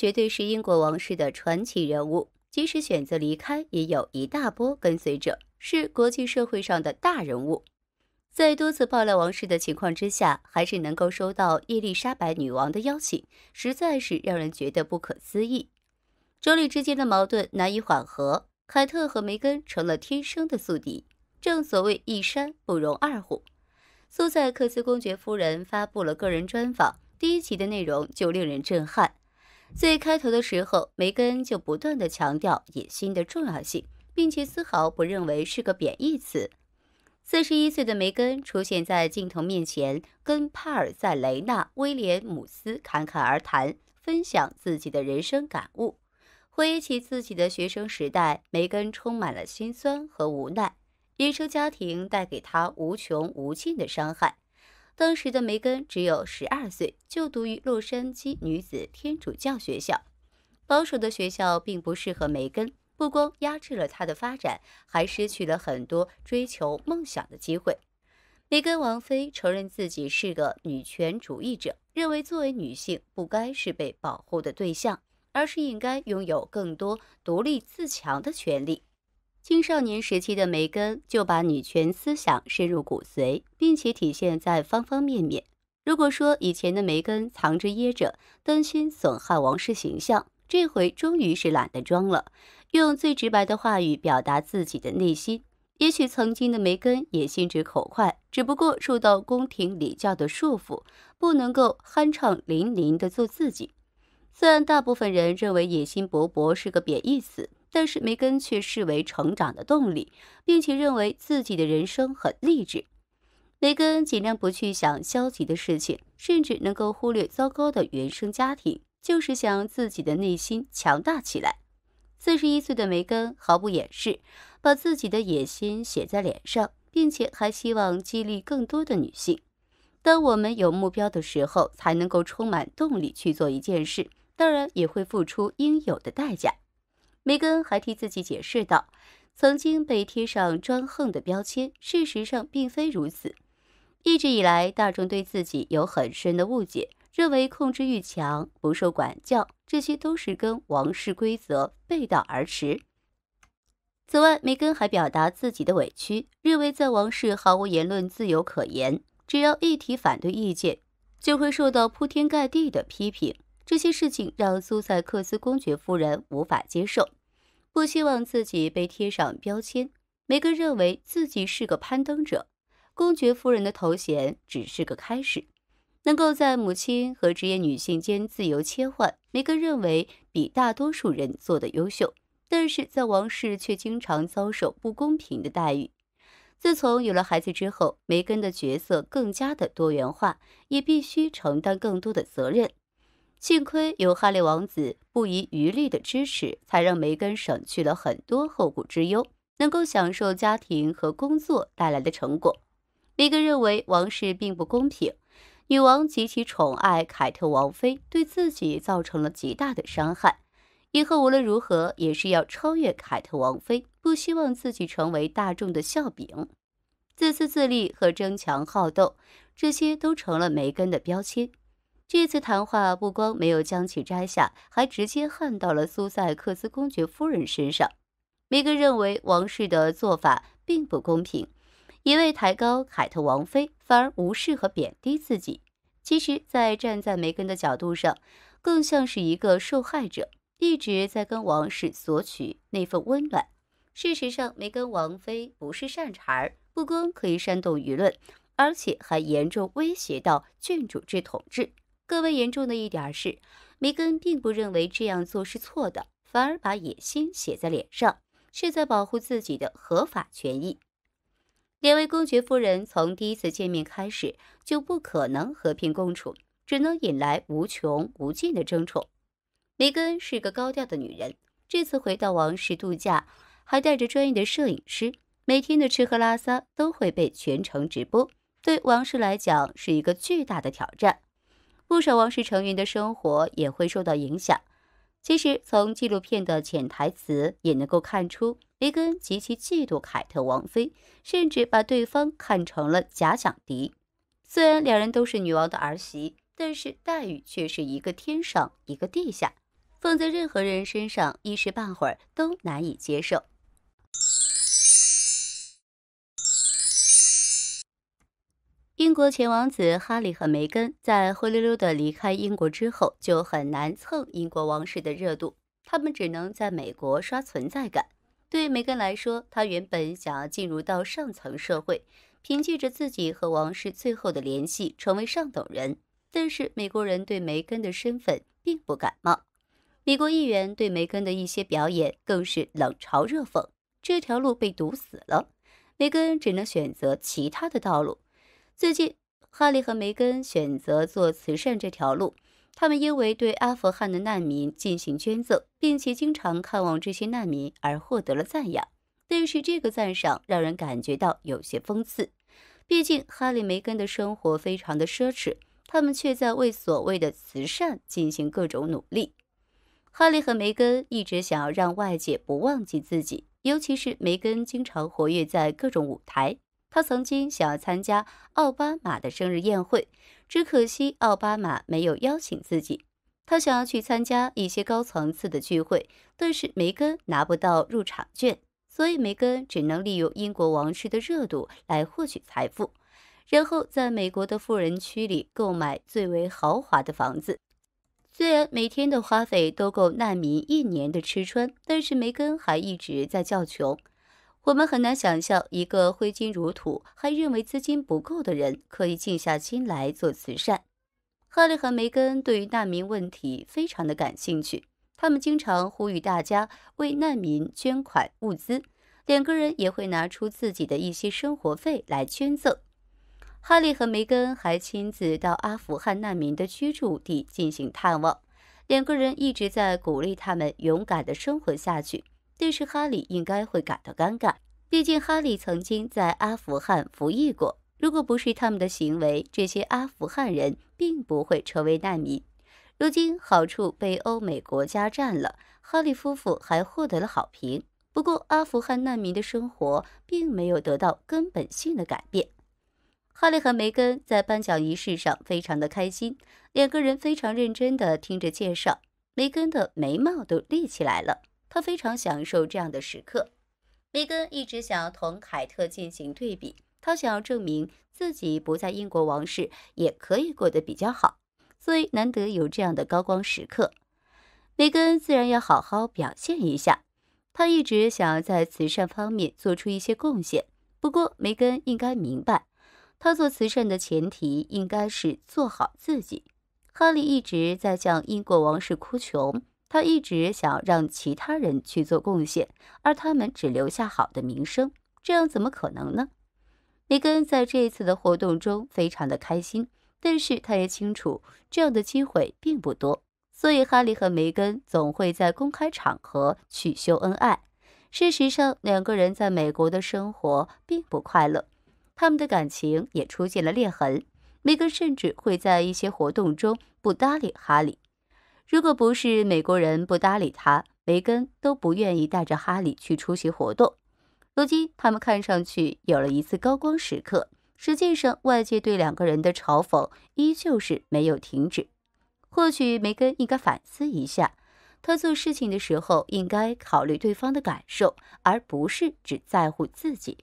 绝对是英国王室的传奇人物，即使选择离开，也有一大波跟随者，是国际社会上的大人物。在多次爆料王室的情况之下，还是能够收到伊丽莎白女王的邀请，实在是让人觉得不可思议。妯娌之间的矛盾难以缓和，凯特和梅根成了天生的宿敌。正所谓一山不容二虎。苏塞克斯公爵夫人发布了个人专访，第一期的内容就令人震撼。最开头的时候，梅根就不断的强调野心的重要性，并且丝毫不认为是个贬义词。四十一岁的梅根出现在镜头面前，跟帕尔塞雷纳·威廉姆斯侃侃而谈，分享自己的人生感悟。回忆起自己的学生时代，梅根充满了心酸和无奈，原生家庭带给他无穷无尽的伤害。当时的梅根只有十二岁，就读于洛杉矶女子天主教学校。保守的学校并不适合梅根，不光压制了她的发展，还失去了很多追求梦想的机会。梅根王妃承认自己是个女权主义者，认为作为女性不该是被保护的对象，而是应该拥有更多独立自强的权利。青少年时期的梅根就把女权思想深入骨髓，并且体现在方方面面。如果说以前的梅根藏着掖着，担心损害王室形象，这回终于是懒得装了，用最直白的话语表达自己的内心。也许曾经的梅根也心直口快，只不过受到宫廷礼教的束缚，不能够酣畅淋漓地做自己。虽然大部分人认为野心勃勃是个贬义词。但是梅根却视为成长的动力，并且认为自己的人生很励志。梅根尽量不去想消极的事情，甚至能够忽略糟糕的原生家庭，就是想自己的内心强大起来。四十一岁的梅根毫不掩饰，把自己的野心写在脸上，并且还希望激励更多的女性。当我们有目标的时候，才能够充满动力去做一件事，当然也会付出应有的代价。梅根还替自己解释道：“曾经被贴上专横的标签，事实上并非如此。一直以来，大众对自己有很深的误解，认为控制欲强、不受管教，这些都是跟王室规则背道而驰。”此外，梅根还表达自己的委屈，认为在王室毫无言论自由可言，只要一提反对意见，就会受到铺天盖地的批评。这些事情让苏塞克斯公爵夫人无法接受，不希望自己被贴上标签。梅根认为自己是个攀登者，公爵夫人的头衔只是个开始。能够在母亲和职业女性间自由切换，梅根认为比大多数人做得优秀。但是在王室却经常遭受不公平的待遇。自从有了孩子之后，梅根的角色更加的多元化，也必须承担更多的责任。幸亏有哈利王子不遗余力的支持，才让梅根省去了很多后顾之忧，能够享受家庭和工作带来的成果。梅根认为王室并不公平，女王极其宠爱凯特王妃，对自己造成了极大的伤害。以后无论如何也是要超越凯特王妃，不希望自己成为大众的笑柄。自私自利和争强好斗，这些都成了梅根的标签。这次谈话不光没有将其摘下，还直接焊到了苏塞克斯公爵夫人身上。梅根认为王室的做法并不公平，一味抬高凯特王妃，反而无视和贬低自己。其实，在站在梅根的角度上，更像是一个受害者，一直在跟王室索取那份温暖。事实上，梅根王妃不是善茬，不光可以煽动舆论，而且还严重威胁到郡主制统治。更为严重的一点是，梅根并不认为这样做是错的，反而把野心写在脸上，是在保护自己的合法权益。两位公爵夫人从第一次见面开始就不可能和平共处，只能引来无穷无尽的争宠。梅根是个高调的女人，这次回到王室度假，还带着专业的摄影师，每天的吃喝拉撒都会被全程直播，对王室来讲是一个巨大的挑战。不少王室成员的生活也会受到影响。其实，从纪录片的潜台词也能够看出，雷根极其嫉妒凯特王妃，甚至把对方看成了假想敌。虽然两人都是女王的儿媳，但是待遇却是一个天上一个地下，放在任何人身上，一时半会儿都难以接受。英国前王子哈利和梅根在灰溜溜的离开英国之后，就很难蹭英国王室的热度。他们只能在美国刷存在感。对梅根来说，她原本想要进入到上层社会，凭借着自己和王室最后的联系，成为上等人。但是美国人对梅根的身份并不感冒，美国议员对梅根的一些表演更是冷嘲热讽。这条路被堵死了，梅根只能选择其他的道路。最近，哈利和梅根选择做慈善这条路，他们因为对阿富汗的难民进行捐赠，并且经常看望这些难民而获得了赞扬。但是，这个赞赏让人感觉到有些讽刺。毕竟，哈利梅根的生活非常的奢侈，他们却在为所谓的慈善进行各种努力。哈利和梅根一直想要让外界不忘记自己，尤其是梅根经常活跃在各种舞台。他曾经想要参加奥巴马的生日宴会，只可惜奥巴马没有邀请自己。他想要去参加一些高层次的聚会，但是梅根拿不到入场券，所以梅根只能利用英国王室的热度来获取财富，然后在美国的富人区里购买最为豪华的房子。虽然每天的花费都够难民一年的吃穿，但是梅根还一直在叫穷。我们很难想象一个挥金如土还认为资金不够的人可以静下心来做慈善。哈利和梅根对于难民问题非常的感兴趣，他们经常呼吁大家为难民捐款物资。两个人也会拿出自己的一些生活费来捐赠。哈利和梅根还亲自到阿富汗难民的居住地进行探望，两个人一直在鼓励他们勇敢的生活下去。但是哈利应该会感到尴尬，毕竟哈利曾经在阿富汗服役过。如果不是他们的行为，这些阿富汗人并不会成为难民。如今好处被欧美国家占了，哈利夫妇还获得了好评。不过，阿富汗难民的生活并没有得到根本性的改变。哈利和梅根在颁奖仪式上非常的开心，两个人非常认真地听着介绍，梅根的眉毛都立起来了。他非常享受这样的时刻。梅根一直想要同凯特进行对比，他想要证明自己不在英国王室也可以过得比较好，所以难得有这样的高光时刻，梅根自然要好好表现一下。他一直想要在慈善方面做出一些贡献，不过梅根应该明白，他做慈善的前提应该是做好自己。哈利一直在向英国王室哭穷。他一直想让其他人去做贡献，而他们只留下好的名声，这样怎么可能呢？梅根在这一次的活动中非常的开心，但是他也清楚这样的机会并不多，所以哈利和梅根总会在公开场合去秀恩爱。事实上，两个人在美国的生活并不快乐，他们的感情也出现了裂痕。梅根甚至会在一些活动中不搭理哈利。如果不是美国人不搭理他，梅根都不愿意带着哈里去出席活动。如今他们看上去有了一次高光时刻，实际上外界对两个人的嘲讽依旧是没有停止。或许梅根应该反思一下，他做事情的时候应该考虑对方的感受，而不是只在乎自己。